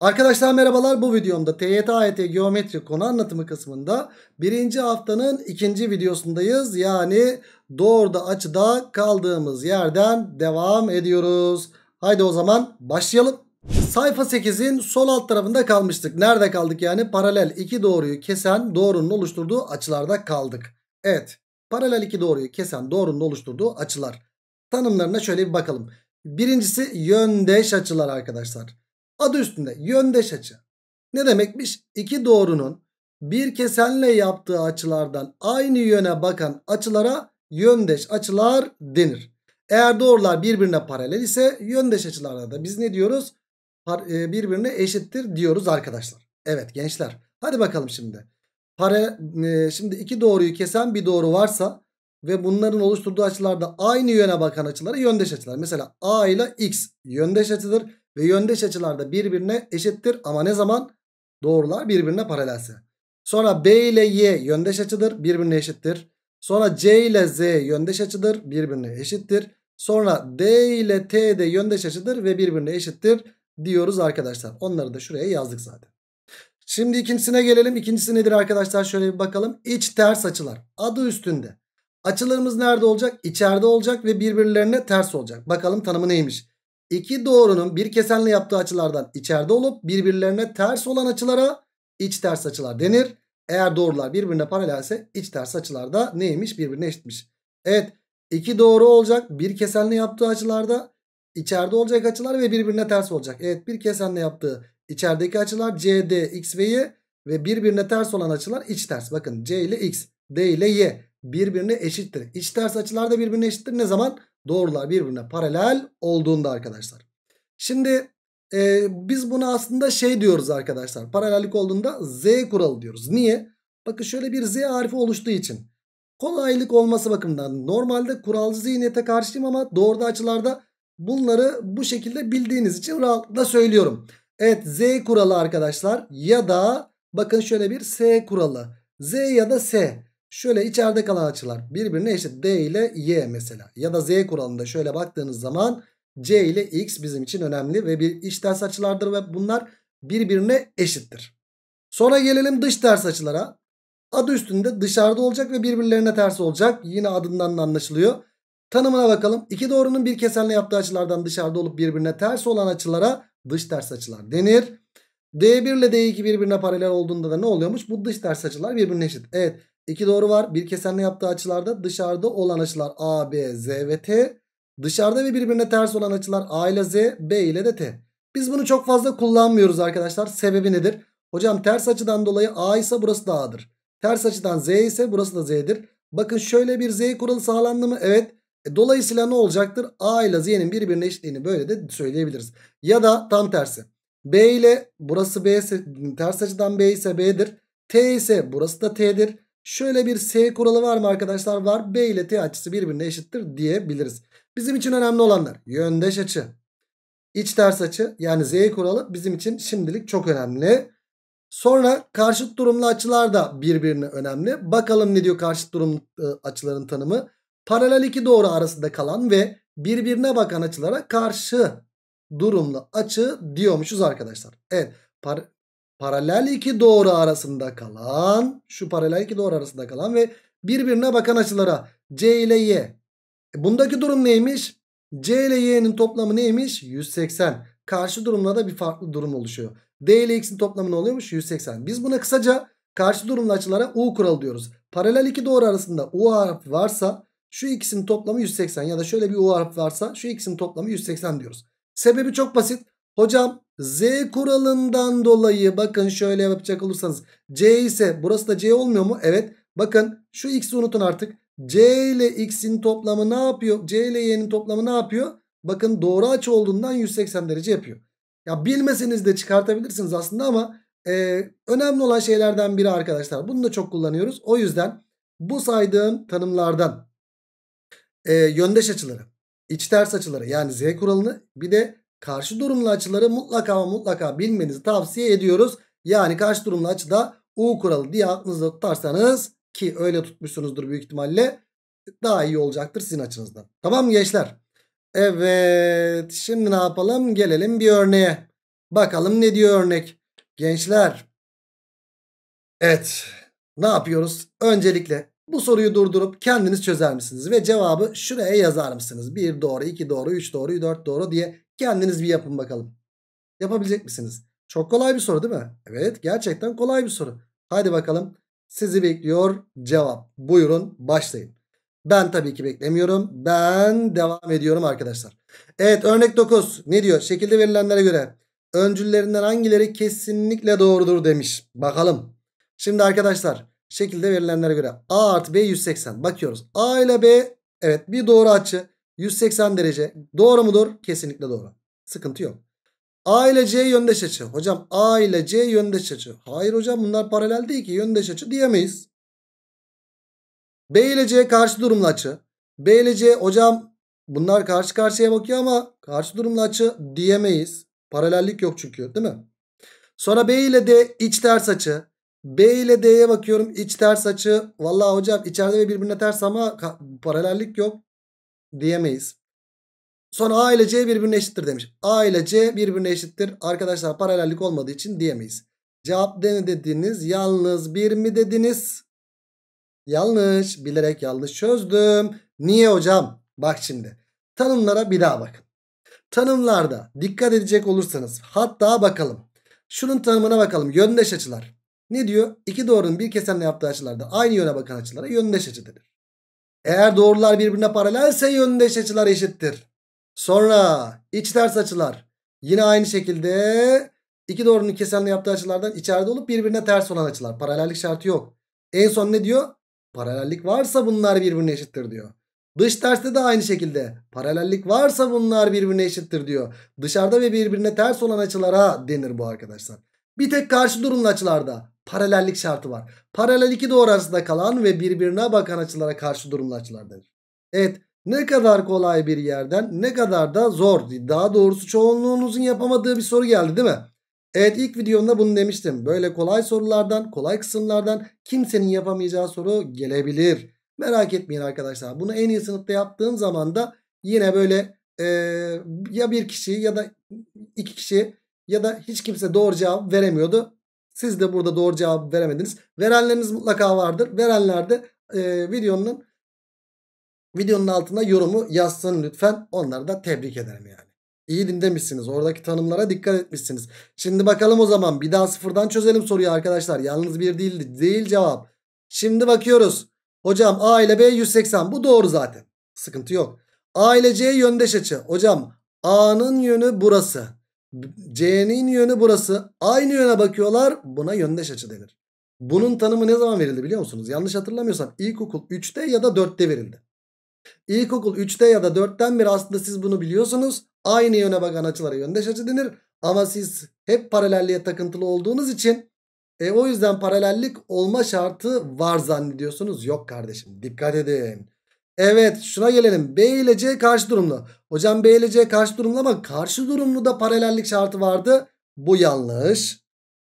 Arkadaşlar merhabalar bu videomda TYT AYT geometri konu anlatımı kısmında birinci haftanın ikinci videosundayız. Yani doğruda açıda kaldığımız yerden devam ediyoruz. Haydi o zaman başlayalım. Sayfa 8'in sol alt tarafında kalmıştık. Nerede kaldık yani? Paralel iki doğruyu kesen doğrunun oluşturduğu açılarda kaldık. Evet paralel iki doğruyu kesen doğrunun oluşturduğu açılar. Tanımlarına şöyle bir bakalım. Birincisi yöndeş açılar arkadaşlar. Adı üstünde yöndeş açı. Ne demekmiş? İki doğrunun bir kesenle yaptığı açılardan aynı yöne bakan açılara yöndeş açılar denir. Eğer doğrular birbirine paralel ise yöndeş açılarda da biz ne diyoruz? E, birbirine eşittir diyoruz arkadaşlar. Evet gençler hadi bakalım şimdi. E, şimdi iki doğruyu kesen bir doğru varsa ve bunların oluşturduğu açılarda aynı yöne bakan açılara yöndeş açılar. Mesela A ile X yöndeş açıdır ve yöndeş açılar da birbirine eşittir ama ne zaman? Doğrular birbirine paralelse. Sonra B ile Y yöndeş açıdır birbirine eşittir. Sonra C ile Z yöndeş açıdır birbirine eşittir. Sonra D ile T de yöndeş açıdır ve birbirine eşittir diyoruz arkadaşlar. Onları da şuraya yazdık zaten. Şimdi ikincisine gelelim. İkincisi nedir arkadaşlar? Şöyle bir bakalım. İç ters açılar. Adı üstünde. Açılarımız nerede olacak? İçeride olacak ve birbirlerine ters olacak. Bakalım tanımı neymiş? İki doğrunun bir kesenle yaptığı açılardan içeride olup birbirlerine ters olan açılara iç ters açılar denir. Eğer doğrular birbirine paralelse iç ters açılar da neymiş birbirine eşitmiş. Evet iki doğru olacak bir kesenle yaptığı açılarda içeride olacak açılar ve birbirine ters olacak. Evet bir kesenle yaptığı içerideki açılar CD, X ve Y ve birbirine ters olan açılar iç ters. Bakın C ile X, D ile Y birbirine eşittir. İç ters açılar da birbirine eşittir ne zaman? doğrular birbirine paralel olduğunda arkadaşlar. Şimdi e, biz bunu aslında şey diyoruz arkadaşlar. Paralellik olduğunda Z kuralı diyoruz. Niye? Bakın şöyle bir Z harfi oluştuğu için. Kolaylık olması bakımından normalde kuralcı zihniyete karşıyım ama doğruda açılarda bunları bu şekilde bildiğiniz için rahatlıkla söylüyorum. Evet Z kuralı arkadaşlar ya da bakın şöyle bir S kuralı. Z ya da S. Şöyle içeride kalan açılar birbirine eşit D ile Y mesela. Ya da Z kuralında şöyle baktığınız zaman C ile X bizim için önemli ve bir iç ters açılardır ve bunlar birbirine eşittir. Sonra gelelim dış ters açılara. Adı üstünde dışarıda olacak ve birbirlerine ters olacak. Yine adından da anlaşılıyor. Tanımına bakalım. İki doğrunun bir kesenle yaptığı açılardan dışarıda olup birbirine ters olan açılara dış ters açılar denir. D1 ile D2 birbirine paralel olduğunda da ne oluyormuş? Bu dış ters açılar birbirine eşit. Evet İki doğru var. Bir kesenle yaptığı açılarda dışarıda olan açılar A, B, Z ve T. Dışarıda ve birbirine ters olan açılar A ile Z, B ile de T. Biz bunu çok fazla kullanmıyoruz arkadaşlar. Sebebi nedir? Hocam ters açıdan dolayı A ise burası da A'dır. Ters açıdan Z ise burası da Z'dir. Bakın şöyle bir Z kuralı sağlandı mı? Evet. E, dolayısıyla ne olacaktır? A ile Z'nin birbirine eşitliğini böyle de söyleyebiliriz. Ya da tam tersi. B ile burası B ise ters açıdan B ise B'dir. T ise burası da T'dir. Şöyle bir S kuralı var mı arkadaşlar? Var. B ile T açısı birbirine eşittir diyebiliriz. Bizim için önemli olanlar yöndeş açı, iç ters açı yani Z kuralı bizim için şimdilik çok önemli. Sonra karşıt durumlu açılar da birbirine önemli. Bakalım ne diyor karşıt durum e, açıların tanımı. Paralel iki doğru arasında kalan ve birbirine bakan açılara karşı durumlu açı diyormuşuz arkadaşlar. Evet par paralel iki doğru arasında kalan şu paralel iki doğru arasında kalan ve birbirine bakan açılara C ile Y. E bundaki durum neymiş? C ile Y'nin toplamı neymiş? 180. Karşı durumla da bir farklı durum oluşuyor. D ile X'in toplamı ne oluyormuş? 180. Biz buna kısaca karşı durumlu açılara U kuralı diyoruz. Paralel iki doğru arasında U harfi varsa şu ikisinin toplamı 180 ya da şöyle bir U harfi varsa şu ikisinin toplamı 180 diyoruz. Sebebi çok basit. Hocam Z kuralından dolayı bakın şöyle yapacak olursanız C ise burası da C olmuyor mu? Evet bakın şu x'i unutun artık. C ile x'in toplamı ne yapıyor? C ile y'nin toplamı ne yapıyor? Bakın doğru açı olduğundan 180 derece yapıyor. Ya bilmeseniz de çıkartabilirsiniz aslında ama e, önemli olan şeylerden biri arkadaşlar. Bunu da çok kullanıyoruz. O yüzden bu saydığım tanımlardan e, yöndeş açıları, iç ters açıları yani z kuralını bir de karşı durumlu açıları mutlaka ama mutlaka bilmenizi tavsiye ediyoruz. Yani karşı durumlu açıda U kuralı diye aklınızda tutarsanız ki öyle tutmuşsunuzdur büyük ihtimalle daha iyi olacaktır sizin açınızdan. Tamam gençler? Evet şimdi ne yapalım? Gelelim bir örneğe. Bakalım ne diyor örnek? Gençler. Evet ne yapıyoruz? Öncelikle bu soruyu durdurup kendiniz çözer misiniz? Ve cevabı şuraya yazar mısınız? 1 doğru, 2 doğru, 3 doğru, 4 doğru diye Kendiniz bir yapın bakalım. Yapabilecek misiniz? Çok kolay bir soru değil mi? Evet gerçekten kolay bir soru. Hadi bakalım sizi bekliyor cevap. Buyurun başlayın. Ben tabii ki beklemiyorum. Ben devam ediyorum arkadaşlar. Evet örnek 9 ne diyor? Şekilde verilenlere göre öncüllerinden hangileri kesinlikle doğrudur demiş. Bakalım. Şimdi arkadaşlar şekilde verilenlere göre A artı B 180. Bakıyoruz. A ile B evet bir doğru açı. 180 derece. Doğru mudur? Kesinlikle doğru. Sıkıntı yok. A ile C yöndeş açı. Hocam A ile C yöndeş açı. Hayır hocam bunlar paralel değil ki yöndeş açı diyemeyiz. B ile C karşı durumlu açı. B ile C hocam bunlar karşı karşıya bakıyor ama karşı durumlu açı diyemeyiz. Paralellik yok çünkü değil mi? Sonra B ile D iç ters açı. B ile D'ye bakıyorum iç ters açı. Valla hocam içeride ve birbirine ters ama paralellik yok diyemeyiz. Sonra A ile C birbirine eşittir demiş. A ile C birbirine eşittir. Arkadaşlar paralellik olmadığı için diyemeyiz. Cevap D ne dediniz? Yalnız bir mi dediniz? Yanlış. Bilerek yanlış çözdüm. Niye hocam? Bak şimdi. Tanımlara bir daha bakın. Tanımlarda dikkat edecek olursanız hatta bakalım. Şunun tanımına bakalım. Yöndeş açılar. Ne diyor? İki doğrunun bir kesenle yaptığı açılarda aynı yöne bakan açılara yöndeş açı denir. Eğer doğrular birbirine paralelse yöndeş açılar eşittir. Sonra iç ters açılar. Yine aynı şekilde iki doğrunun kesenle yaptığı açılardan içeride olup birbirine ters olan açılar. Paralellik şartı yok. En son ne diyor? Paralellik varsa bunlar birbirine eşittir diyor. Dış terste de aynı şekilde paralellik varsa bunlar birbirine eşittir diyor. Dışarıda ve birbirine ters olan açılara denir bu arkadaşlar. Bir tek karşı durumlu açılarda paralellik şartı var. Paralel iki doğru arasında kalan ve birbirine bakan açılara karşı durumlu açılar denir. Evet ne kadar kolay bir yerden ne kadar da zor. Daha doğrusu çoğunluğunuzun yapamadığı bir soru geldi değil mi? Evet ilk videomda bunu demiştim. Böyle kolay sorulardan, kolay kısımlardan kimsenin yapamayacağı soru gelebilir. Merak etmeyin arkadaşlar. Bunu en iyi sınıfta yaptığım zaman da yine böyle e, ya bir kişi ya da iki kişi ya da hiç kimse doğru cevap veremiyordu. Siz de burada doğru cevabı veremediniz. Verenleriniz mutlaka vardır. Verenler de e, videonun videonun altına yorumu yazsın lütfen. Onları da tebrik ederim yani. İyi dinlemişsiniz. Oradaki tanımlara dikkat etmişsiniz. Şimdi bakalım o zaman bir daha sıfırdan çözelim soruyu arkadaşlar. Yalnız bir değil, değil cevap. Şimdi bakıyoruz. Hocam A ile B 180. Bu doğru zaten. Sıkıntı yok. A ile C yöndeş açı. Hocam A'nın yönü burası. C'nin yönü burası. Aynı yöne bakıyorlar. Buna yöndeş açı denir. Bunun tanımı ne zaman verildi biliyor musunuz? Yanlış hatırlamıyorsam ilkokul 3'te ya da 4'te verildi. İlkokul 3'te ya da 4'ten beri aslında siz bunu biliyorsunuz. Aynı yöne bakan açılara yöndeş açı denir. Ama siz hep paralelliğe takıntılı olduğunuz için e, o yüzden paralellik olma şartı var zannediyorsunuz. Yok kardeşim dikkat edin. Evet şuna gelelim. B ile C karşı durumlu. Hocam B ile C karşı durumlu ama karşı durumlu da paralellik şartı vardı. Bu yanlış.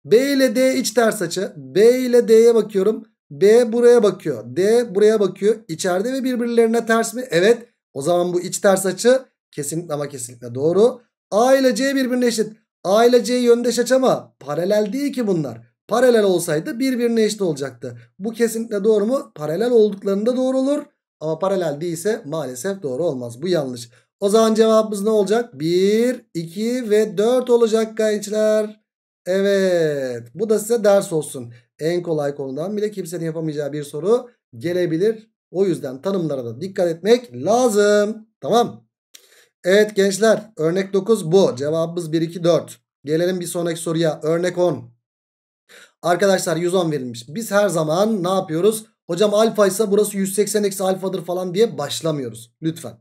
B ile D iç ters açı. B ile D'ye bakıyorum. B buraya bakıyor. D buraya bakıyor. İçeride ve birbirlerine ters mi? Evet. O zaman bu iç ters açı kesinlikle ama kesinlikle doğru. A ile C birbirine eşit. A ile C yöndeş açı ama paralel değil ki bunlar. Paralel olsaydı birbirine eşit olacaktı. Bu kesinlikle doğru mu? Paralel olduklarında doğru olur. Ama paralel değilse maalesef doğru olmaz. Bu yanlış. O zaman cevabımız ne olacak? 1, 2 ve 4 olacak gençler. Evet. Bu da size ders olsun. En kolay konudan bile kimsenin yapamayacağı bir soru gelebilir. O yüzden tanımlara da dikkat etmek lazım. Tamam. Evet gençler. Örnek 9 bu. Cevabımız 1, 2, 4. Gelelim bir sonraki soruya. Örnek 10. Arkadaşlar 110 verilmiş. Biz her zaman ne yapıyoruz? Hocam alfa ise burası 180 eksi alfadır falan diye başlamıyoruz. Lütfen.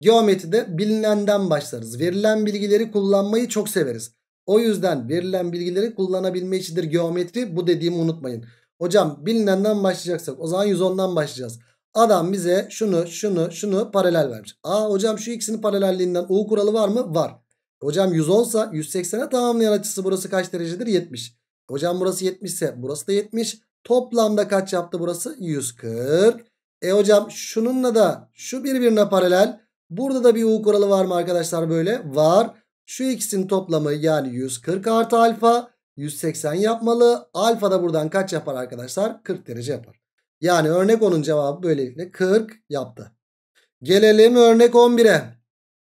Geometride bilinenden başlarız. Verilen bilgileri kullanmayı çok severiz. O yüzden verilen bilgileri kullanabilme içindir geometri. Bu dediğimi unutmayın. Hocam bilinenden başlayacaksak o zaman 110'dan başlayacağız. Adam bize şunu şunu şunu paralel vermiş. Aa hocam şu ikisinin paralelliğinden U kuralı var mı? Var. Hocam 110 ise 180'e tamamlayan açısı burası kaç derecedir? 70. Hocam burası 70 ise burası da 70. Toplamda kaç yaptı burası? 140. E hocam şununla da şu birbirine paralel. Burada da bir U kuralı var mı arkadaşlar böyle? Var. Şu ikisinin toplamı yani 140 artı alfa 180 yapmalı. Alfa da buradan kaç yapar arkadaşlar? 40 derece yapar. Yani örnek 10'un cevabı böylelikle 40 yaptı. Gelelim örnek 11'e.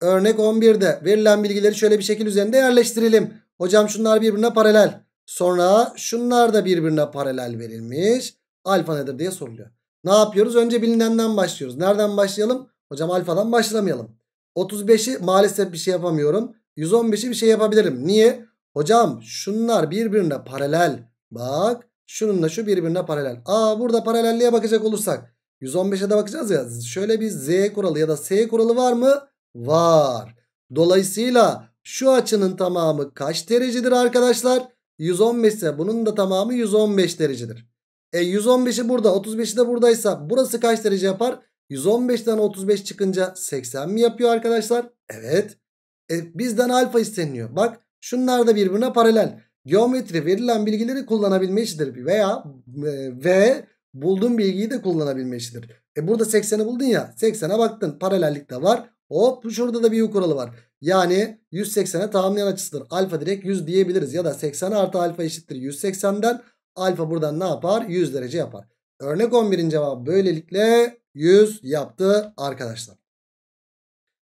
Örnek 11'de verilen bilgileri şöyle bir şekil üzerinde yerleştirelim. Hocam şunlar birbirine paralel. Sonra şunlar da birbirine paralel verilmiş. Alfa nedir diye soruluyor. Ne yapıyoruz? Önce bilinenden başlıyoruz. Nereden başlayalım? Hocam alfadan başlamayalım. 35'i maalesef bir şey yapamıyorum. 115'i bir şey yapabilirim. Niye? Hocam şunlar birbirine paralel. Bak şununla şu birbirine paralel. Aa burada paralelliğe bakacak olursak. 115'e de bakacağız ya. Şöyle bir Z kuralı ya da S kuralı var mı? Var. Dolayısıyla şu açının tamamı kaç derecedir arkadaşlar? 115 ise bunun da tamamı 115 derecedir. E 115'i burada 35'i de buradaysa burası kaç derece yapar? 115'ten 35 çıkınca 80 mi yapıyor arkadaşlar? Evet. E, bizden alfa isteniyor. Bak şunlar da birbirine paralel. Geometri verilen bilgileri kullanabilme işidir veya e, ve bulduğun bilgiyi de kullanabilme işidir. E burada 80'i buldun ya 80'e baktın paralellik de var. Hop şurada da bir U kuralı var. Yani 180'e tamamlayan açısıdır. Alfa direkt 100 diyebiliriz. Ya da 80 artı alfa eşittir 180'den. Alfa buradan ne yapar? 100 derece yapar. Örnek 11'in cevabı böylelikle 100 yaptı arkadaşlar.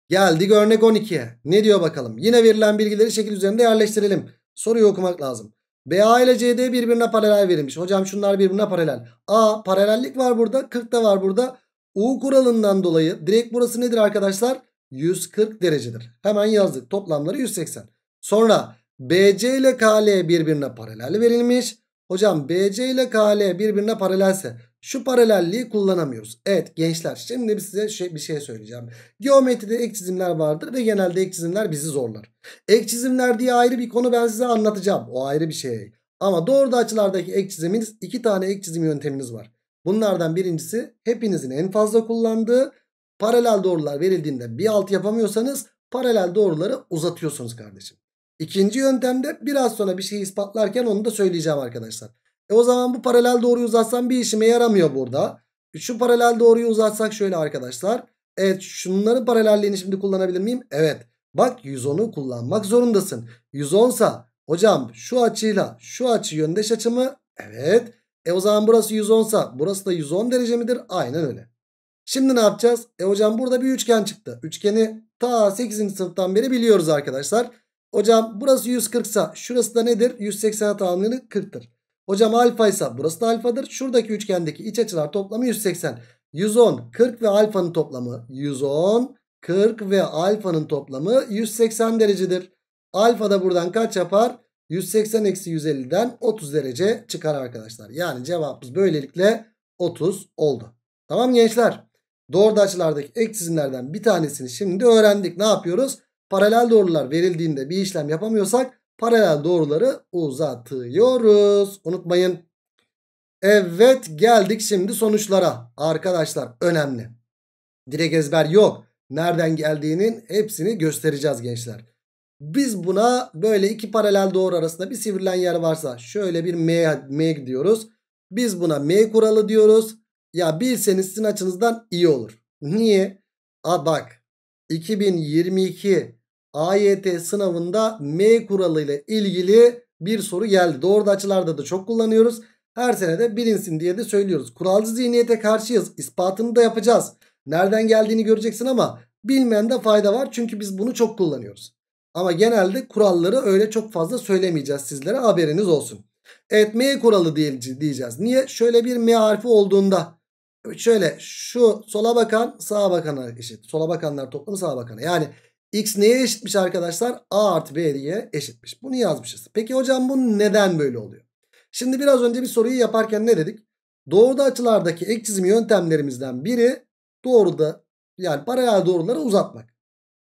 Geldik örnek 12'ye. Ne diyor bakalım? Yine verilen bilgileri şekil üzerinde yerleştirelim. Soruyu okumak lazım. BA ile CD birbirine paralel verilmiş. Hocam şunlar birbirine paralel. A paralellik var burada. 40 da var burada. U kuralından dolayı direkt burası nedir arkadaşlar? 140 derecedir. Hemen yazdık. Toplamları 180. Sonra BC ile KL birbirine paralel verilmiş. Hocam BC ile KL birbirine paralelse şu paralelliği kullanamıyoruz. Evet gençler şimdi size şey, bir şey söyleyeceğim. Geometride ek çizimler vardır ve genelde ek çizimler bizi zorlar. Ek çizimler diye ayrı bir konu ben size anlatacağım. O ayrı bir şey. Ama doğru açılardaki ek çiziminiz iki tane ek çizim yönteminiz var. Bunlardan birincisi hepinizin en fazla kullandığı Paralel doğrular verildiğinde bir alt yapamıyorsanız paralel doğruları uzatıyorsunuz kardeşim. İkinci yöntemde biraz sonra bir şey ispatlarken onu da söyleyeceğim arkadaşlar. E o zaman bu paralel doğruyu uzatsam bir işime yaramıyor burada. E, şu paralel doğruyu uzatsak şöyle arkadaşlar. Evet şunların paralelliğini şimdi kullanabilir miyim? Evet. Bak 110'u kullanmak zorundasın. 110 sa hocam şu açıyla şu açı yöndeş açımı. Evet. E o zaman burası 110 sa burası da 110 derece midir? Aynen öyle. Şimdi ne yapacağız? E hocam burada bir üçgen çıktı. Üçgeni ta 8. sınıftan beri biliyoruz arkadaşlar. Hocam burası 140 ise şurası da nedir? 180'e tamamlayanı 40'tır. Hocam alfa ise burası da alfadır. Şuradaki üçgendeki iç açılar toplamı 180. 110, 40 ve alfanın toplamı 110, 40 ve alfanın toplamı 180 derecedir. Alfa da buradan kaç yapar? 180 eksi 150'den 30 derece çıkar arkadaşlar. Yani cevabımız böylelikle 30 oldu. Tamam gençler. Doğru açılardaki ek çizimlerden bir tanesini şimdi öğrendik. Ne yapıyoruz? Paralel doğrular verildiğinde bir işlem yapamıyorsak paralel doğruları uzatıyoruz. Unutmayın. Evet geldik şimdi sonuçlara. Arkadaşlar önemli. Direkt ezber yok. Nereden geldiğinin hepsini göstereceğiz gençler. Biz buna böyle iki paralel doğru arasında bir sivrilen yer varsa şöyle bir M, M diyoruz. Biz buna M kuralı diyoruz. Ya bilseniz sizin açınızdan iyi olur. Niye? A bak 2022 AYT sınavında M kuralı ile ilgili bir soru geldi. Doğru açılarda da çok kullanıyoruz. Her sene de bilinsin diye de söylüyoruz. Kuralcı zihniyete karşıyız. İspatını da yapacağız. Nereden geldiğini göreceksin ama bilmeyen de fayda var. Çünkü biz bunu çok kullanıyoruz. Ama genelde kuralları öyle çok fazla söylemeyeceğiz sizlere haberiniz olsun. Evet M kuralı diyeceğiz. Niye? Şöyle bir M harfi olduğunda şöyle şu sola bakan sağa bakan eşit. Sola bakanlar toplamı sağa bakana. Yani x neye eşitmiş arkadaşlar? A artı B diye eşitmiş. Bunu yazmışız. Peki hocam bu neden böyle oluyor? Şimdi biraz önce bir soruyu yaparken ne dedik? Doğruda açılardaki ek çizim yöntemlerimizden biri doğruda yani paralel doğruları uzatmak.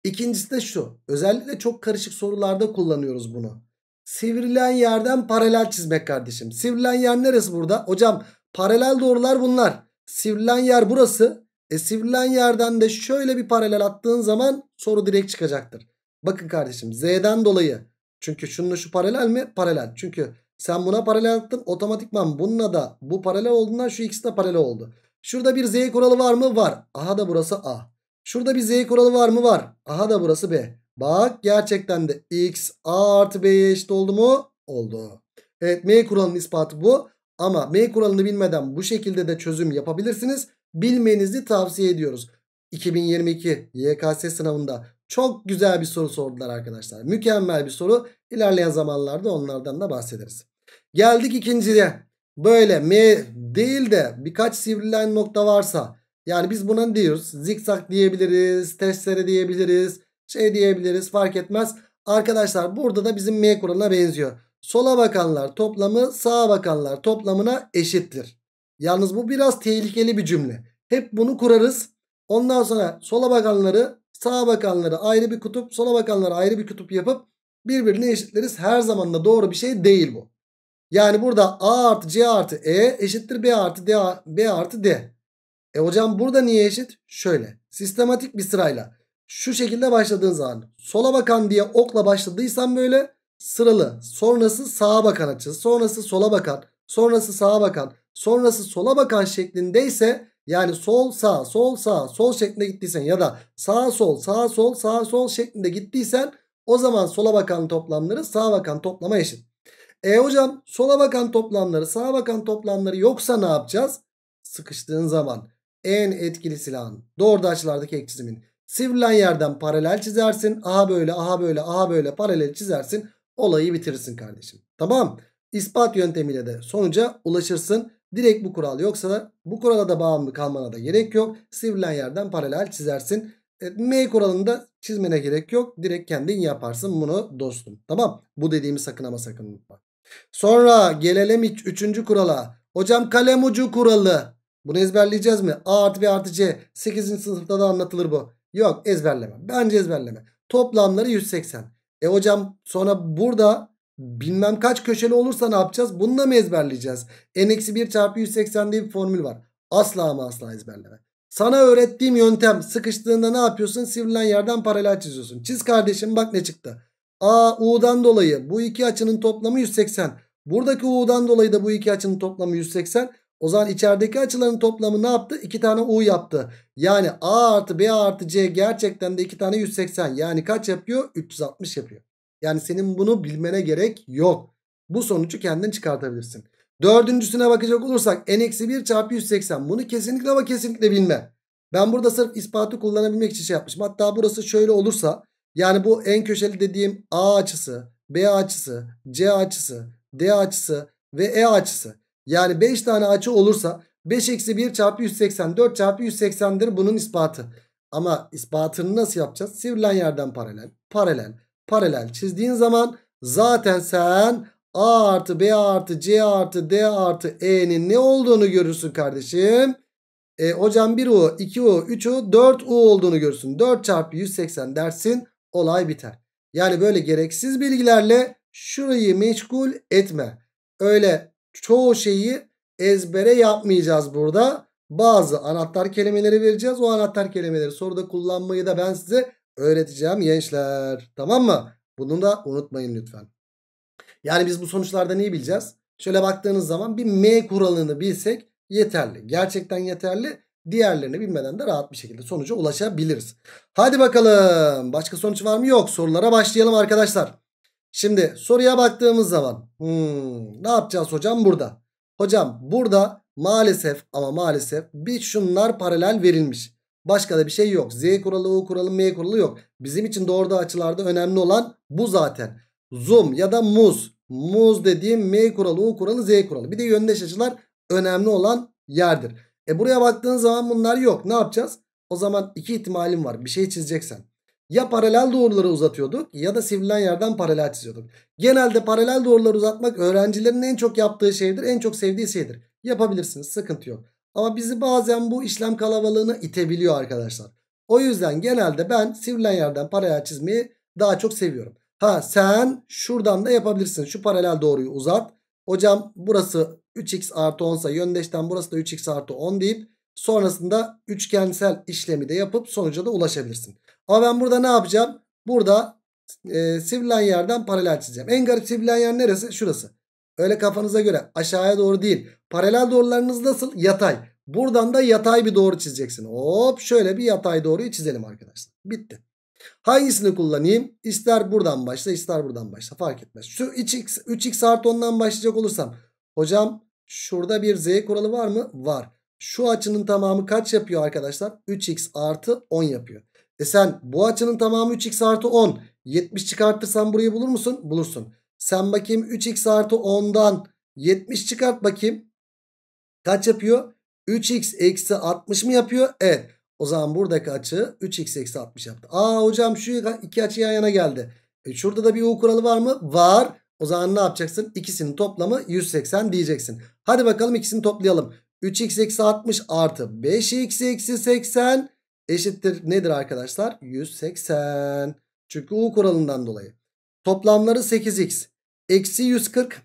İkincisi de şu. Özellikle çok karışık sorularda kullanıyoruz bunu. Sivrilen yerden paralel çizmek kardeşim. Sivrilen yer neresi burada? Hocam paralel doğrular bunlar. Sivrilen yer burası. E sivrilen yerden de şöyle bir paralel attığın zaman soru direkt çıkacaktır. Bakın kardeşim Z'den dolayı. Çünkü şununla şu paralel mi? Paralel. Çünkü sen buna paralel attın. Otomatikman bununla da bu paralel olduğundan şu ikisi de paralel oldu. Şurada bir Z kuralı var mı? Var. Aha da burası A. Şurada bir Z kuralı var mı? Var. Aha da burası B. Bak gerçekten de X A artı B'ye eşit oldu mu? Oldu. Evet M kuralının ispatı bu. Ama M kuralını bilmeden bu şekilde de çözüm yapabilirsiniz. Bilmenizi tavsiye ediyoruz. 2022 YKS sınavında çok güzel bir soru sordular arkadaşlar. Mükemmel bir soru. İlerleyen zamanlarda onlardan da bahsederiz. Geldik ikinciye. Böyle M değil de birkaç sivrilen nokta varsa yani biz buna ne diyoruz? Zikzak diyebiliriz, testere diyebiliriz, şey diyebiliriz fark etmez. Arkadaşlar burada da bizim M kuralına benziyor. Sola bakanlar toplamı sağa bakanlar toplamına eşittir. Yalnız bu biraz tehlikeli bir cümle. Hep bunu kurarız. Ondan sonra sola bakanları sağa bakanları ayrı bir kutup sola bakanları ayrı bir kutup yapıp birbirine eşitleriz. Her zaman da doğru bir şey değil bu. Yani burada A artı C artı E eşittir B artı D, B artı D. E hocam burada niye eşit? Şöyle sistematik bir sırayla şu şekilde başladığın zaman sola bakan diye okla başladıysan böyle sıralı. Sonrası sağa bakan açı. Sonrası sola bakan. Sonrası sağa bakan. Sonrası sola bakan şeklindeyse yani sol sağ sol sağ sol şeklinde gittiysen ya da sağ sol sağ sol sağ sol şeklinde gittiysen o zaman sola bakan toplamları sağa bakan toplama eşit. E hocam sola bakan toplamları sağa bakan toplamları yoksa ne yapacağız? Sıkıştığın zaman en etkili silahın doğru açılardaki ek çizimin sivrilen yerden paralel çizersin. Aha böyle aha böyle aha böyle paralel çizersin olayı bitirsin kardeşim. Tamam. İspat yöntemiyle de sonuca ulaşırsın. Direkt bu kural yoksa da bu kurala da bağımlı kalmana da gerek yok. Sivrilen yerden paralel çizersin. E, M kuralını da çizmene gerek yok. Direkt kendin yaparsın bunu dostum. Tamam. Bu dediğimi sakın ama sakın unutma. Sonra gelelim 3. kurala. Hocam kalem ucu kuralı. Bunu ezberleyeceğiz mi? A artı B artı C. 8. sınıfta da anlatılır bu. Yok ezberleme. Bence ezberleme. Toplamları 180. E hocam sonra burada bilmem kaç köşeli olursa ne yapacağız? Bunu da mı ezberleyeceğiz? n-1 çarpı 180 diye bir formül var. Asla ama asla ezberleme. Sana öğrettiğim yöntem sıkıştığında ne yapıyorsun? Sivrilen yerden paralel çiziyorsun. Çiz kardeşim bak ne çıktı. A U'dan dolayı bu iki açının toplamı 180. Buradaki U'dan dolayı da bu iki açının toplamı 180. O zaman içerideki açıların toplamı ne yaptı? 2 tane U yaptı. Yani A artı B artı C gerçekten de 2 tane 180. Yani kaç yapıyor? 360 yapıyor. Yani senin bunu bilmene gerek yok. Bu sonucu kendin çıkartabilirsin. Dördüncüsüne bakacak olursak n-1 çarpı 180. Bunu kesinlikle ama kesinlikle bilme. Ben burada sırf ispatı kullanabilmek için şey yapmışım. Hatta burası şöyle olursa yani bu en köşeli dediğim A açısı, B açısı, C açısı, D açısı ve E açısı. Yani 5 tane açı olursa 5 eksi 1 çarpı 180 4 çarpı 180'dir bunun ispatı. Ama ispatını nasıl yapacağız? Sivrilen yerden paralel paralel paralel çizdiğin zaman zaten sen A artı B artı C artı D artı E'nin ne olduğunu görürsün kardeşim. E, hocam 1U, 2U, 3U, 4U olduğunu görürsün. 4 çarpı 180 dersin olay biter. Yani böyle gereksiz bilgilerle şurayı meşgul etme. Öyle çoğu şeyi ezbere yapmayacağız burada. Bazı anahtar kelimeleri vereceğiz. O anahtar kelimeleri soruda kullanmayı da ben size öğreteceğim gençler. Tamam mı? Bunu da unutmayın lütfen. Yani biz bu sonuçlarda neyi bileceğiz? Şöyle baktığınız zaman bir M kuralını bilsek yeterli. Gerçekten yeterli. Diğerlerini bilmeden de rahat bir şekilde sonuca ulaşabiliriz. Hadi bakalım. Başka sonuç var mı? Yok. Sorulara başlayalım arkadaşlar. Şimdi soruya baktığımız zaman hmm, ne yapacağız hocam burada? Hocam burada maalesef ama maalesef bir şunlar paralel verilmiş. Başka da bir şey yok. Z kuralı, U kuralı, M kuralı yok. Bizim için doğruda açılarda önemli olan bu zaten. Zoom ya da muz. Muz dediğim M kuralı, U kuralı, Z kuralı. Bir de yöndeş açılar önemli olan yerdir. E buraya baktığın zaman bunlar yok. Ne yapacağız? O zaman iki ihtimalim var. Bir şey çizeceksen. Ya paralel doğruları uzatıyorduk ya da sivrilen yerden paralel çiziyorduk. Genelde paralel doğruları uzatmak öğrencilerin en çok yaptığı şeydir. En çok sevdiği şeydir. Yapabilirsiniz sıkıntı yok. Ama bizi bazen bu işlem kalabalığına itebiliyor arkadaşlar. O yüzden genelde ben sivrilen yerden paralel çizmeyi daha çok seviyorum. Ha sen şuradan da yapabilirsin. Şu paralel doğruyu uzat. Hocam burası 3x artı 10 ise yöndeşten burası da 3x artı 10 deyip sonrasında üçgensel işlemi de yapıp sonuca da ulaşabilirsin. Ama ben burada ne yapacağım? Burada e, sivrilen yerden paralel çizeceğim. En garip sivrilen yer neresi? Şurası. Öyle kafanıza göre aşağıya doğru değil. Paralel doğrularınız nasıl? Yatay. Buradan da yatay bir doğru çizeceksin. Hop şöyle bir yatay doğruyu çizelim arkadaşlar. Bitti. Hangisini kullanayım? İster buradan başla ister buradan başla fark etmez. Şu 3x, 3x artı 10'dan başlayacak olursam. Hocam şurada bir z kuralı var mı? Var. Şu açının tamamı kaç yapıyor arkadaşlar? 3x artı 10 yapıyor. E sen bu açının tamamı 3x artı 10. 70 çıkartırsan burayı bulur musun? Bulursun. Sen bakayım 3x artı 10'dan 70 çıkart bakayım. Kaç yapıyor? 3x eksi 60 mı yapıyor? Evet. O zaman buradaki açı 3x eksi 60 yaptı. Aa hocam şu iki açı yan yana geldi. E şurada da bir U kuralı var mı? Var. O zaman ne yapacaksın? İkisinin toplamı 180 diyeceksin. Hadi bakalım ikisini toplayalım. 3x eksi 60 artı 5x eksi 80 eşittir nedir arkadaşlar? 180. Çünkü U kuralından dolayı. Toplamları 8x. Eksi 140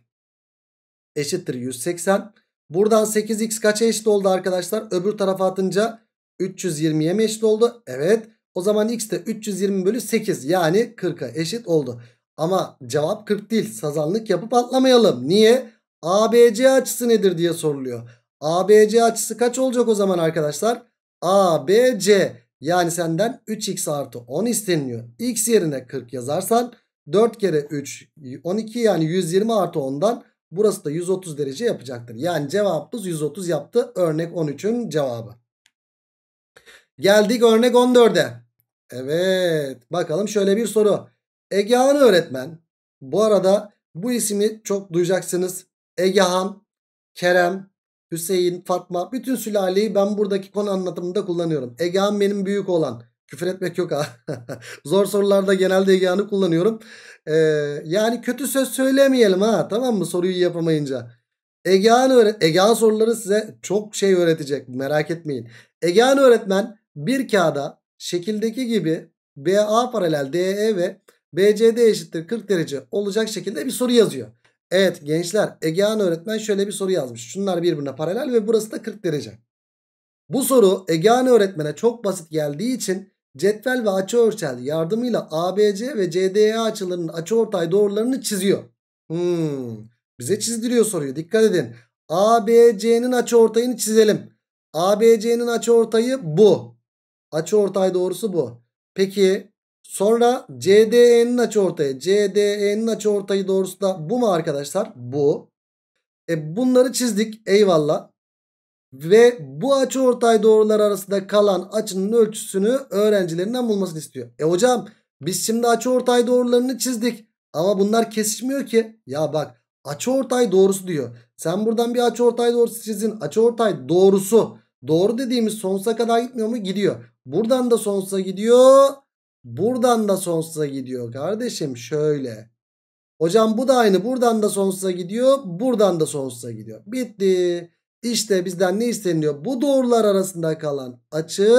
eşittir 180. Buradan 8x kaça eşit oldu arkadaşlar? Öbür tarafa atınca 320'ye mi eşit oldu? Evet. O zaman x de 320 bölü 8 yani 40'a eşit oldu. Ama cevap 40 değil. Sazanlık yapıp atlamayalım. Niye? ABC açısı nedir diye soruluyor. ABC açısı kaç olacak o zaman arkadaşlar? A, B, C yani senden 3x artı 10 isteniliyor. X yerine 40 yazarsan 4 kere 3 12 yani 120 artı 10'dan burası da 130 derece yapacaktır. Yani cevabımız 130 yaptı. Örnek 13'ün cevabı. Geldik örnek 14'e. Evet bakalım şöyle bir soru. Egehan öğretmen bu arada bu ismi çok duyacaksınız. Egehan, Kerem, Hüseyin, Fatma bütün sülaleyi ben buradaki konu anlatımında kullanıyorum. Egehan benim büyük olan. Küfür etmek yok ha. Zor sorularda genelde Egehan'ı kullanıyorum. Ee, yani kötü söz söylemeyelim ha tamam mı soruyu yapamayınca. Egehan, öğret Egehan soruları size çok şey öğretecek merak etmeyin. Egehan öğretmen bir kağıda şekildeki gibi BA paralel DE ve BCD eşittir 40 derece olacak şekilde bir soru yazıyor. Evet gençler Egehan öğretmen şöyle bir soru yazmış. Şunlar birbirine paralel ve burası da 40 derece. Bu soru Egehan öğretmene çok basit geldiği için cetvel ve açıölçel yardımıyla ABC ve CDE açılarının açıortay doğrularını çiziyor. Hmm. Bize çizdiriyor soruyu. Dikkat edin. ABC'nin açıortayını çizelim. ABC'nin açıortayı bu. Açıortay doğrusu bu. Peki Sonra CDE'nin açıortayı. CDE'nin açıortayı doğrusu da bu mu arkadaşlar? Bu. E bunları çizdik. Eyvallah. Ve bu açıortay doğrular arasında kalan açının ölçüsünü öğrencilerinden bulmasını istiyor. E hocam biz şimdi açıortay doğrularını çizdik. Ama bunlar kesişmiyor ki. Ya bak açıortay doğrusu diyor. Sen buradan bir açıortay doğrusu çizin. Açıortay doğrusu. Doğru dediğimiz sonsuza kadar gitmiyor mu? Gidiyor. Buradan da sonsuza gidiyor. Buradan da sonsuza gidiyor kardeşim şöyle. Hocam bu da aynı buradan da sonsuza gidiyor. Buradan da sonsuza gidiyor. Bitti. İşte bizden ne isteniyor? Bu doğrular arasında kalan açı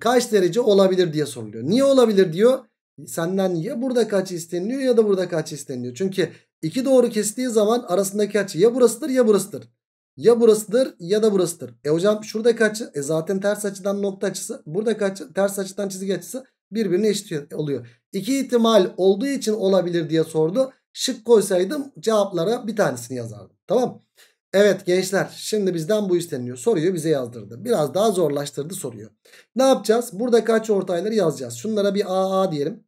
kaç derece olabilir diye soruluyor. Niye olabilir diyor. Senden ya burada kaç isteniyor ya da burada kaç isteniyor. Çünkü iki doğru kestiği zaman arasındaki açı ya burasıdır ya burasıdır. Ya burasıdır ya da burasıdır. E hocam şurada kaç? E zaten ters açıdan nokta açısı. Burada kaç? Ters açıdan çizgi açısı birbirine eşit oluyor. İki ihtimal olduğu için olabilir diye sordu. Şık koysaydım cevaplara bir tanesini yazardım. Tamam Evet gençler şimdi bizden bu isteniyor. Soruyu bize yazdırdı. Biraz daha zorlaştırdı soruyor. Ne yapacağız? Burada kaç ortayları yazacağız. Şunlara bir AA diyelim.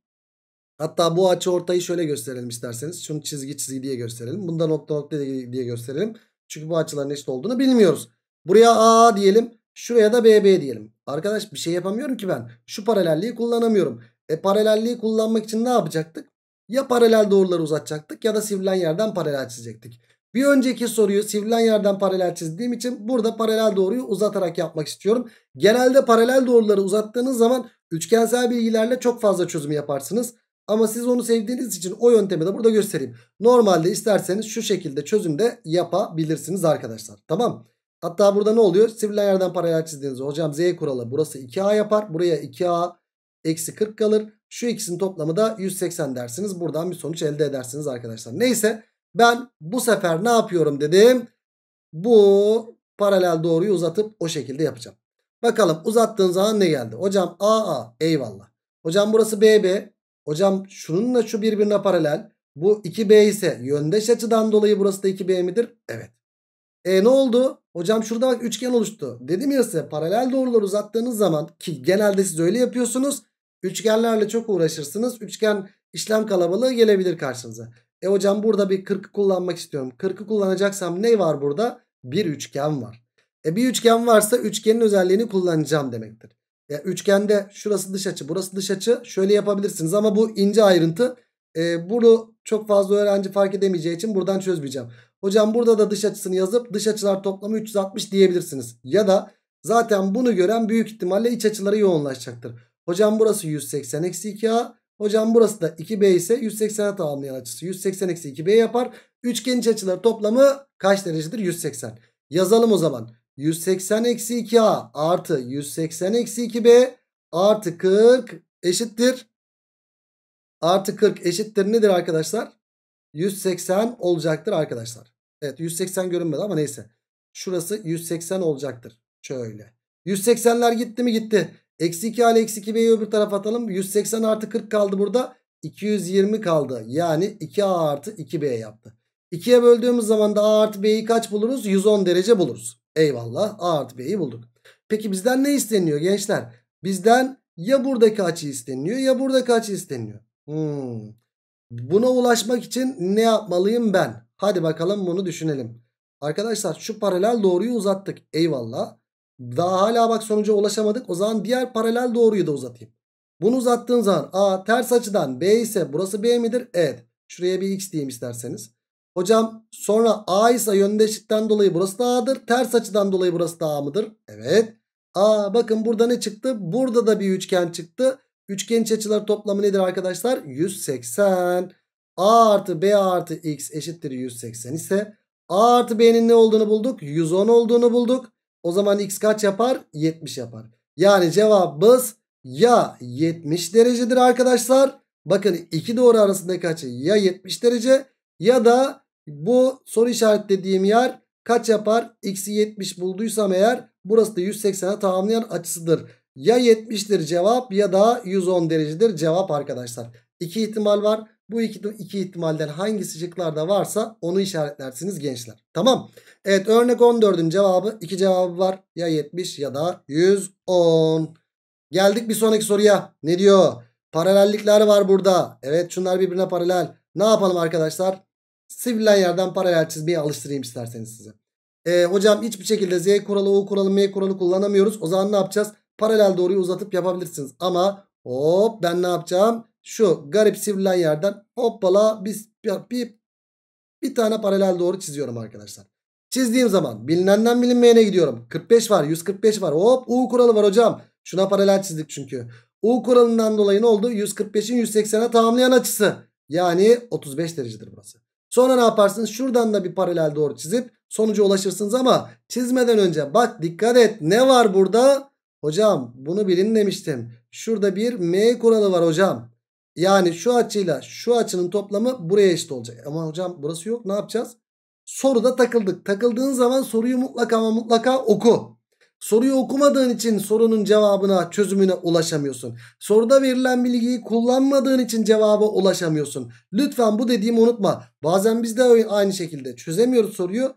Hatta bu açı ortayı şöyle gösterelim isterseniz. Şunu çizgi çizgi diye gösterelim. Bunda nokta nokta diye gösterelim. Çünkü bu açıların eşit olduğunu bilmiyoruz. Buraya AA diyelim. Şuraya da BB diyelim. Arkadaş bir şey yapamıyorum ki ben. Şu paralelliği kullanamıyorum. E paralelliği kullanmak için ne yapacaktık? Ya paralel doğruları uzatacaktık ya da sivrilen yerden paralel çizecektik. Bir önceki soruyu sivrilen yerden paralel çizdiğim için burada paralel doğruyu uzatarak yapmak istiyorum. Genelde paralel doğruları uzattığınız zaman üçgensel bilgilerle çok fazla çözüm yaparsınız. Ama siz onu sevdiğiniz için o yöntemi de burada göstereyim. Normalde isterseniz şu şekilde çözüm de yapabilirsiniz arkadaşlar. Tamam mı? Hatta burada ne oluyor? Sivrilen yerden paralel çizdiğinizde hocam Z kuralı burası 2A yapar. Buraya 2A eksi 40 kalır. Şu ikisinin toplamı da 180 dersiniz. Buradan bir sonuç elde edersiniz arkadaşlar. Neyse ben bu sefer ne yapıyorum dedim. Bu paralel doğruyu uzatıp o şekilde yapacağım. Bakalım uzattığım zaman ne geldi? Hocam AA eyvallah. Hocam burası BB. Hocam şununla şu birbirine paralel. Bu 2B ise yöndeş açıdan dolayı burası da 2B midir? Evet. E ne oldu? Hocam şurada bak üçgen oluştu. Dedim ya size paralel doğrular uzattığınız zaman ki genelde siz öyle yapıyorsunuz. Üçgenlerle çok uğraşırsınız. Üçgen işlem kalabalığı gelebilir karşınıza. E hocam burada bir 40 kullanmak istiyorum. 40'ı kullanacaksam ne var burada? Bir üçgen var. E bir üçgen varsa üçgenin özelliğini kullanacağım demektir. Ya üçgende şurası dış açı burası dış açı şöyle yapabilirsiniz ama bu ince ayrıntı. E, bunu çok fazla öğrenci fark edemeyeceği için buradan çözmeyeceğim. Hocam burada da dış açısını yazıp dış açılar toplamı 360 diyebilirsiniz. Ya da zaten bunu gören büyük ihtimalle iç açıları yoğunlaşacaktır. Hocam burası 180 eksi 2A. Hocam burası da 2B ise 180'e tamamlayan açısı 180 eksi 2B yapar. Üçgen iç açıları toplamı kaç derecedir? 180. Yazalım o zaman. 180 eksi 2A artı 180 eksi 2B artı 40 eşittir. Artı 40 eşittir nedir arkadaşlar? 180 olacaktır arkadaşlar. Evet 180 görünmedi ama neyse. Şurası 180 olacaktır. Şöyle. 180'ler gitti mi gitti. Eksi 2 hale eksi 2 b'yi öbür tarafa atalım. 180 artı 40 kaldı burada. 220 kaldı. Yani 2a artı 2b yaptı. 2'ye böldüğümüz zaman da a artı b'yi kaç buluruz? 110 derece buluruz. Eyvallah a artı b'yi bulduk. Peki bizden ne isteniyor gençler? Bizden ya buradaki açı isteniyor ya buradaki açı isteniyor. Hmm. Buna ulaşmak için ne yapmalıyım ben? Hadi bakalım bunu düşünelim. Arkadaşlar şu paralel doğruyu uzattık. Eyvallah. Daha hala bak sonuca ulaşamadık. O zaman diğer paralel doğruyu da uzatayım. Bunu uzattığım zaman A ters açıdan B ise burası B midir? Evet. Şuraya bir X diyeyim isterseniz. Hocam sonra A ise yöndeşlikten dolayı burası da A'dır. Ters açıdan dolayı burası da A mıdır? Evet. A bakın burada ne çıktı? Burada da bir üçgen çıktı. Üçgen iç açıları toplamı nedir arkadaşlar? 180. A artı B artı X eşittir 180 ise A artı B'nin ne olduğunu bulduk? 110 olduğunu bulduk. O zaman X kaç yapar? 70 yapar. Yani cevabımız ya 70 derecedir arkadaşlar. Bakın iki doğru arasındaki açı ya 70 derece ya da bu soru dediğim yer kaç yapar? X'i 70 bulduysam eğer burası da 180'e tamamlayan açısıdır. Ya 70'dir cevap ya da 110 derecedir cevap arkadaşlar. İki ihtimal var. Bu iki, iki ihtimalden hangisi şıklarda varsa onu işaretlersiniz gençler. Tamam. Evet örnek 14'ün cevabı iki cevabı var. Ya 70 ya da 110. Geldik bir sonraki soruya. Ne diyor? Paralellikler var burada. Evet şunlar birbirine paralel. Ne yapalım arkadaşlar? Sivrilen yerden paralel çizmeye alıştırayım isterseniz size. E, hocam hiçbir şekilde Z kuralı, U kuralı, M kuralı kullanamıyoruz. O zaman ne yapacağız? paralel doğruyu uzatıp yapabilirsiniz. Ama hop ben ne yapacağım? Şu garip sivrilen yerden hoppala bir, bir, bir tane paralel doğru çiziyorum arkadaşlar. Çizdiğim zaman bilinenden bilinmeyene gidiyorum. 45 var 145 var hop U kuralı var hocam. Şuna paralel çizdik çünkü. U kuralından dolayı ne oldu? 145'in 180'e tamamlayan açısı. Yani 35 derecedir burası. Sonra ne yaparsınız? Şuradan da bir paralel doğru çizip sonuca ulaşırsınız ama çizmeden önce bak dikkat et ne var burada? Hocam bunu bilin demiştim. Şurada bir M kuralı var hocam. Yani şu açıyla şu açının toplamı buraya eşit olacak. Ama hocam burası yok ne yapacağız? Soruda takıldık. Takıldığın zaman soruyu mutlaka ama mutlaka oku. Soruyu okumadığın için sorunun cevabına çözümüne ulaşamıyorsun. Soruda verilen bilgiyi kullanmadığın için cevaba ulaşamıyorsun. Lütfen bu dediğimi unutma. Bazen biz de aynı şekilde çözemiyoruz soruyu.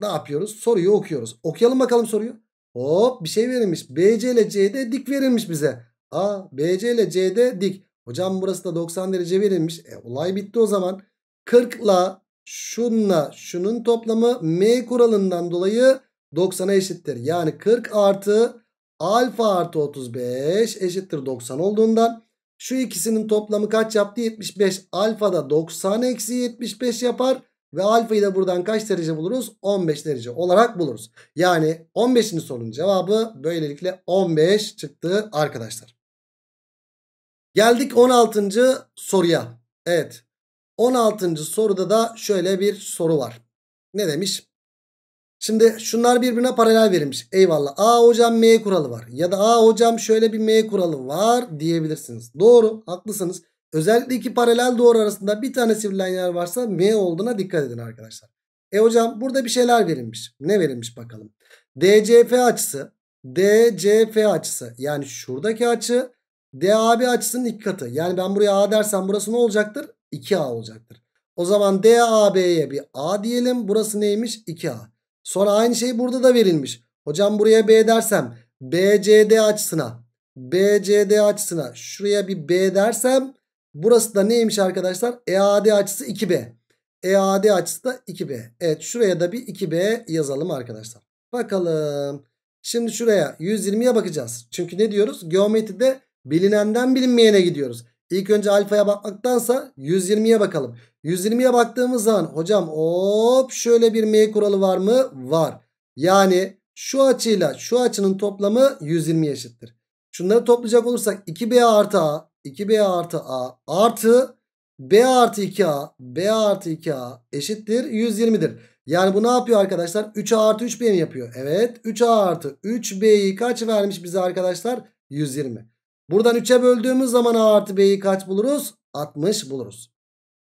Ne yapıyoruz? Soruyu okuyoruz. Okuyalım bakalım soruyu. Hop bir şey verilmiş. BC ile CD dik verilmiş bize. A BC ile CD dik. Hocam burası da 90 derece verilmiş. E, olay bitti o zaman. 40 ile şunla şunun toplamı M kuralından dolayı 90'a eşittir. Yani 40 artı alfa artı 35 eşittir 90 olduğundan şu ikisinin toplamı kaç yaptı? 75. Alfa da 90 eksi 75 yapar. Ve alfayı da buradan kaç derece buluruz? 15 derece olarak buluruz. Yani 15'in sorunun cevabı böylelikle 15 çıktı arkadaşlar. Geldik 16. soruya. Evet. 16. soruda da şöyle bir soru var. Ne demiş? Şimdi şunlar birbirine paralel verilmiş. Eyvallah. A hocam M kuralı var. Ya da A hocam şöyle bir M kuralı var diyebilirsiniz. Doğru. Haklısınız. Özellikle iki paralel doğru arasında bir tane sivrilen yer varsa M olduğuna dikkat edin arkadaşlar. E hocam burada bir şeyler verilmiş. Ne verilmiş bakalım. DCF açısı DCF açısı yani şuradaki açı DAB açısının iki katı. Yani ben buraya A dersem burası ne olacaktır? 2A olacaktır. O zaman DAB'ye bir A diyelim. Burası neymiş? 2A. Sonra aynı şey burada da verilmiş. Hocam buraya B dersem BCD açısına BCD açısına şuraya bir B dersem Burası da neymiş arkadaşlar? EAD açısı 2B. EAD açısı da 2B. Evet şuraya da bir 2B yazalım arkadaşlar. Bakalım. Şimdi şuraya 120'ye bakacağız. Çünkü ne diyoruz? Geometride bilinenden bilinmeyene gidiyoruz. İlk önce alfaya bakmaktansa 120'ye bakalım. 120'ye baktığımız zaman hocam hop şöyle bir M kuralı var mı? Var. Yani şu açıyla şu açının toplamı 120 eşittir. Şunları toplayacak olursak 2B artı A 2B artı A artı B artı 2A B artı 2A eşittir 120'dir. Yani bu ne yapıyor arkadaşlar? 3A artı 3B mi yapıyor? Evet 3A artı 3B'yi kaç vermiş bize arkadaşlar? 120. Buradan 3'e böldüğümüz zaman A artı B'yi kaç buluruz? 60 buluruz.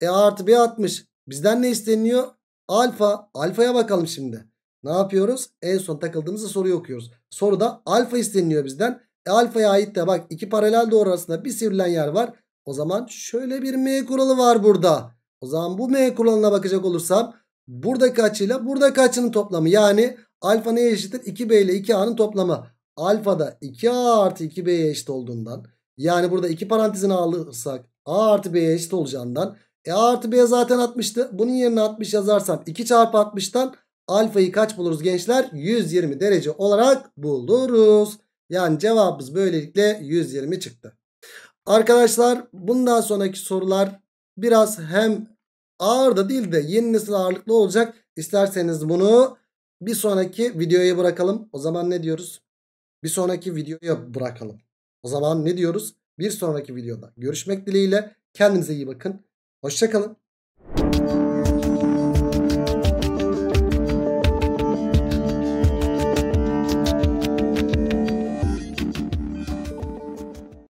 E A artı B 60. Bizden ne isteniyor? Alfa. Alfa'ya bakalım şimdi. Ne yapıyoruz? En son takıldığımızda soruyu okuyoruz. Soruda alfa isteniyor bizden. E, alfaya ait de bak iki paralel doğru arasında bir sivrilen yer var. O zaman şöyle bir M kuralı var burada. O zaman bu M kuralına bakacak olursam buradaki açıyla buradaki açının toplamı. Yani alfa neye eşittir? 2B ile 2A'nın toplamı. Alfa da 2A artı 2B'ye eşit olduğundan. Yani burada iki parantezini alırsak A artı B'ye eşit olacağından. E A artı B zaten 60'tı. Bunun yerine 60 yazarsam 2 çarpı 60'tan alfayı kaç buluruz gençler? 120 derece olarak buluruz. Yani cevabımız böylelikle 120 çıktı. Arkadaşlar bundan sonraki sorular biraz hem ağır da değil de yeni nesil ağırlıklı olacak. İsterseniz bunu bir sonraki videoya bırakalım. O zaman ne diyoruz? Bir sonraki videoya bırakalım. O zaman ne diyoruz? Bir sonraki videoda görüşmek dileğiyle. Kendinize iyi bakın. Hoşçakalın.